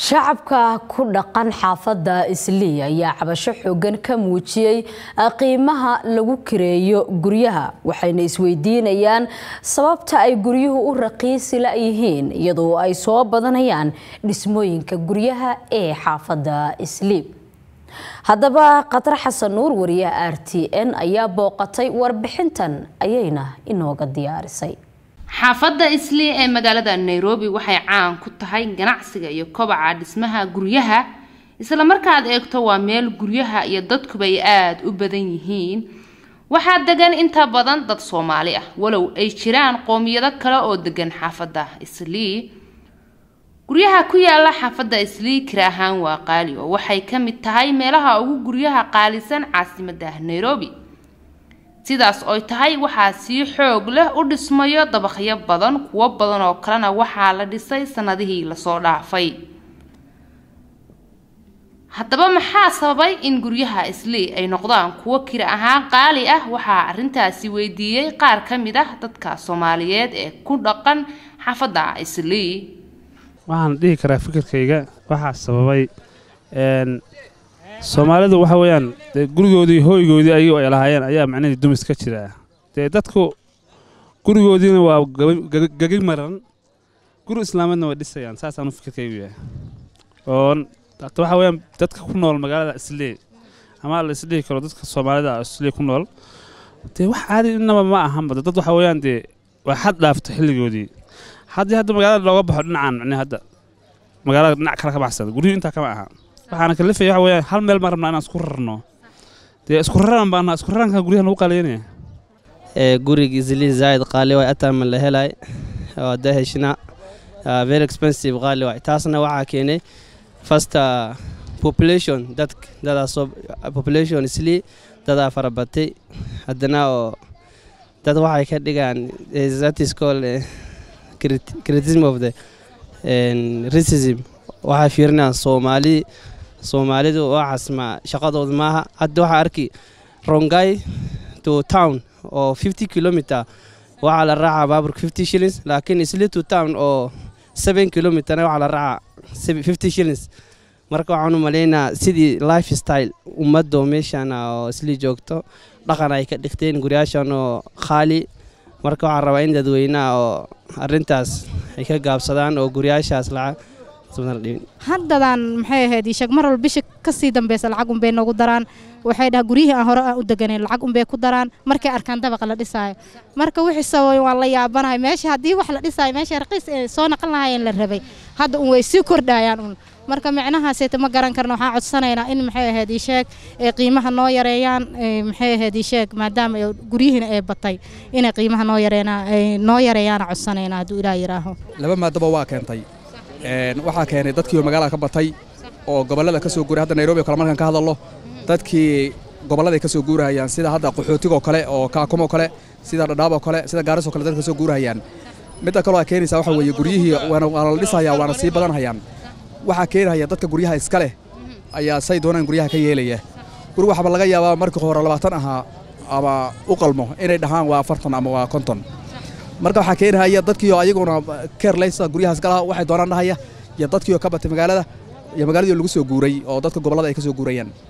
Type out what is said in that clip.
shacabka ku dhaqan xaafadda islii ayaa cabasho xoogan ka muujiyey ah, qiimaha lagu kireeyo guryaha waxayna isweydiinayaan sababta ay guryuhu u raqiisi layihiin iyadoo ay soo badanayaan dhismooyinka guryaha ee xaafadda islii haddaba qatar xasan nuur wariyaha r t n ayaa booqatay warbixintan ayayna inooga diyaarisay xaafadda isli ee magaalada nairobi waxay caan ku tahay ganacsiga iyo kobaca dhismaha guryaha islamarkaad eegto waa meel guryaha iyo dadkubay aad u badan yihiin waxaa degan inta badan dad soomaali ah walow ay jiraan qoomiyado kale oo degan xaafadda islii guryaha ku yaala xaafadda islii kir ahaan waa qaali oo waxay ka mid tahay meelaha ugu guryaha qaalisan caasimadda nairobi sidaas oy tahay waxaa sii xoog leh u dhismayo dabaqyo badan kuwo badan oo kalena waxaa la dhisay sannadihii lasoo dhaafay haddaba maxaa sababay in guryaha islii ay noqdaan kuwo kiri ahaan qaali ah waxaa arrintaasi weydiiyey qaar ka mid ah dadka soomaaliyeed ee ku dhaqan xaafadda islii waxaan dhihi karaa fikirkayga waxaa sababay soomaalidu waxa weeyaan gurigoodii hooygoodii ayagu ay lahaayeen ayaa macnihii dumis ka jiraa dee dadku gurigoodiina waa gegi maran guri islaameedna way dhisayaan saasaanu fikirkaygu yahay oon waxa weeyaan dadka ku nool magaalada islii ama la isdhihi karo dadka soomaalida islii ku nool dee wax caadi inaba ma ahanba dad waxa weeyaan dee waa xad dhaafto xilligoodii haddii hadda magaalada looga baxo dhinacan macnihi hadda magaalada dhinac kale ka baxsan guryuhu intaa kama aha waxaana kalifaya waxa weyaan hal meel baan rabnaa inaan isku rarno dee isku raran baana isku raranka guryahan lagu qaaliyanaya ee gurigi zili zaid qaali waay ataaman la helay waada heshna very expensive qaali waay taasna waxaa keenay fasta uh, population dadk dadaasoo population isli dadaa farabatay batay haddana oo dad waxay ka dhigaan eh, that is called eh, criticism of the eh, racism waxaa fiirinayaan soomaali soomaalidu waxaas ma shaqadooda maaha hadda waxaa arki rongai to town oo fifty kilomitre waxaa la raacaa baaburka fifty shillings laakiin isli to town oo seven kilomitrena waxaa la raacaa fifty shillings marka waxaan u malaynaa sidii life style ummadoo meeshaan oo islii joogto dhaqan ay ka dhigteen guryaashan oo khaali marka waxaan rabaa in dadweynaha oo arintaas ay ka gaabsadaan oo guryaashaas lacag haddadaan maxay ahayd ishag mar walba bisha kasii dambeysa lacag unbay noogu daraan waxay dhaha guryihii aan hore aan u deganayn lacag unbay ku daraan markay arkaan dabaqa la dhisaayo marka wixii sawayn waan la yaabanahay meesha haddii wax la dhisaayo meesha raqiis ee eh, soo naqan lahaayeen la rabay hadda un way sii kordhaayaan un marka micnahaaseeta ma garan karna waxaan codsanaynaa in maxay ahayd isheeg ee eh, qiimaha noo yareeyaan eh, maxay ahayd isheeg maadaama guryihiina ay batay inay qiimaha noo yareeyaan noo yareeyaana codsanaynaa hadduu ilaah yiraaho laba maadaba waa keentay waxaa keenay dadkii oo magaalada ka batay oo gobolada kasoo soo guuray hadda nairobi o kale markaan ka hadalno dadkii gobolladay kasoo soo guurahayaan sida hadda qaxootigoo kale oo kaakumoo kale sida dhadhaaboo kale sida gaarisoo kale dad ka soo guurahayaan midda kaloo a keenaysaa waxa weeye guryihii waana la dhisahayaa waana sii badanhayaan waxaa keenahaya dadka guryaha iska leh ayaa say doonaan guryaha ka yeelaya guri waxaaba laga yaabaa markii hore labaatan ahaa ama u qalmo inay dhahaan waa afartan ama waa konton marka waxaa keenahaya dadkiioo ayaguna keerlaysa guryahaas galaha waxay doonaan dhahaya iyo dadkiioo ka batay magaalada iyo magaaladii oo lagu soo guuray oo dadka gobollada ay ka soo guurayaan